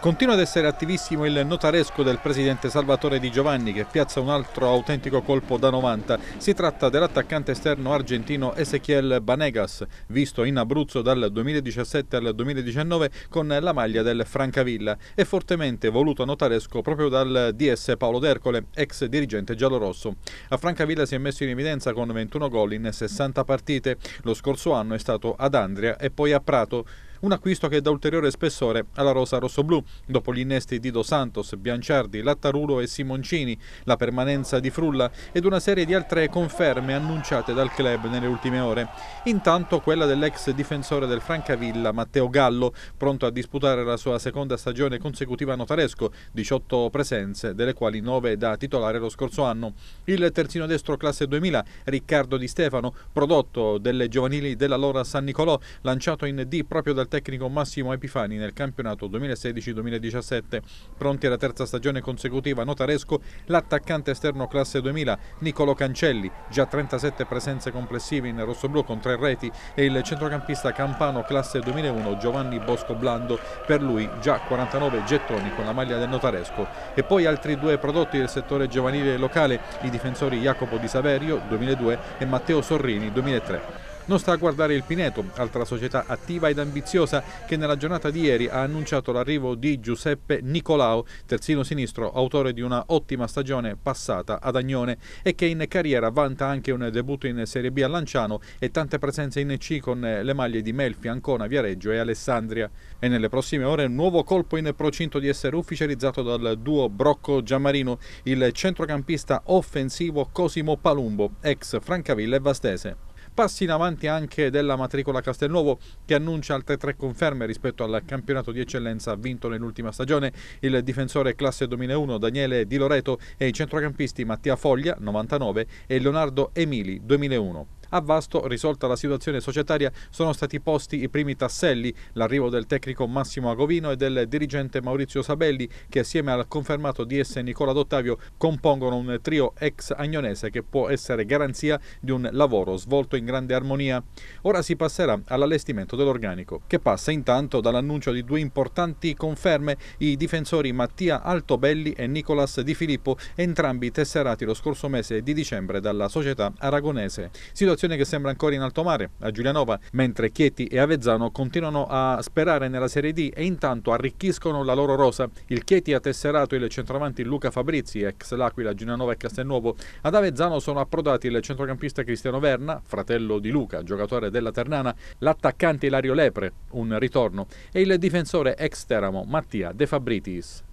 Continua ad essere attivissimo il notaresco del presidente Salvatore Di Giovanni che piazza un altro autentico colpo da 90. Si tratta dell'attaccante esterno argentino Ezequiel Banegas, visto in Abruzzo dal 2017 al 2019 con la maglia del Francavilla e fortemente voluto notaresco proprio dal DS Paolo D'Ercole, ex dirigente giallorosso. A Francavilla si è messo in evidenza con 21 gol in 60 partite. Lo scorso anno è stato ad Andria e poi a Prato. Un acquisto che dà ulteriore spessore alla rosa rossoblù, dopo gli innesti di Dos Santos, Bianciardi, Lattarulo e Simoncini, la permanenza di Frulla ed una serie di altre conferme annunciate dal club nelle ultime ore. Intanto quella dell'ex difensore del Francavilla, Matteo Gallo, pronto a disputare la sua seconda stagione consecutiva a notaresco, 18 presenze, delle quali 9 da titolare lo scorso anno. Il terzino destro classe 2000, Riccardo Di Stefano, prodotto delle giovanili dell'allora San Nicolò, lanciato in D proprio dal al tecnico Massimo Epifani nel campionato 2016-2017. Pronti alla terza stagione consecutiva notaresco l'attaccante esterno classe 2000 Nicolo Cancelli, già 37 presenze complessive in rossoblù con tre reti e il centrocampista campano classe 2001 Giovanni Bosco Blando, per lui già 49 gettoni con la maglia del notaresco. E poi altri due prodotti del settore giovanile locale, i difensori Jacopo Di Saverio 2002 e Matteo Sorrini 2003. Non sta a guardare il Pineto, altra società attiva ed ambiziosa che nella giornata di ieri ha annunciato l'arrivo di Giuseppe Nicolao, terzino sinistro, autore di una ottima stagione passata ad Agnone e che in carriera vanta anche un debutto in Serie B a Lanciano e tante presenze in C con le maglie di Melfi, Ancona, Viareggio e Alessandria. E nelle prossime ore un nuovo colpo in procinto di essere ufficializzato dal duo Brocco-Giammarino, il centrocampista offensivo Cosimo Palumbo, ex Francavilla e Vastese passi in avanti anche della matricola Castelnuovo che annuncia altre tre conferme rispetto al campionato di eccellenza vinto nell'ultima stagione. Il difensore classe 2001 Daniele Di Loreto e i centrocampisti Mattia Foglia 99 e Leonardo Emili 2001. A Vasto, risolta la situazione societaria, sono stati posti i primi tasselli, l'arrivo del tecnico Massimo Agovino e del dirigente Maurizio Sabelli, che assieme al confermato DS Nicola D'Ottavio compongono un trio ex agnonese che può essere garanzia di un lavoro svolto in grande armonia. Ora si passerà all'allestimento dell'organico, che passa intanto dall'annuncio di due importanti conferme, i difensori Mattia Altobelli e Nicolas Di Filippo, entrambi tesserati lo scorso mese di dicembre dalla società aragonese. Situazione situazione che sembra ancora in alto mare a Giulianova, mentre Chieti e Avezzano continuano a sperare nella Serie D e intanto arricchiscono la loro rosa. Il Chieti ha tesserato il centravanti Luca Fabrizi, ex L'Aquila, Giulianova e Castelnuovo. Ad Avezzano sono approdati il centrocampista Cristiano Verna, fratello di Luca, giocatore della Ternana, l'attaccante Ilario Lepre, un ritorno, e il difensore ex Teramo Mattia De Fabritis.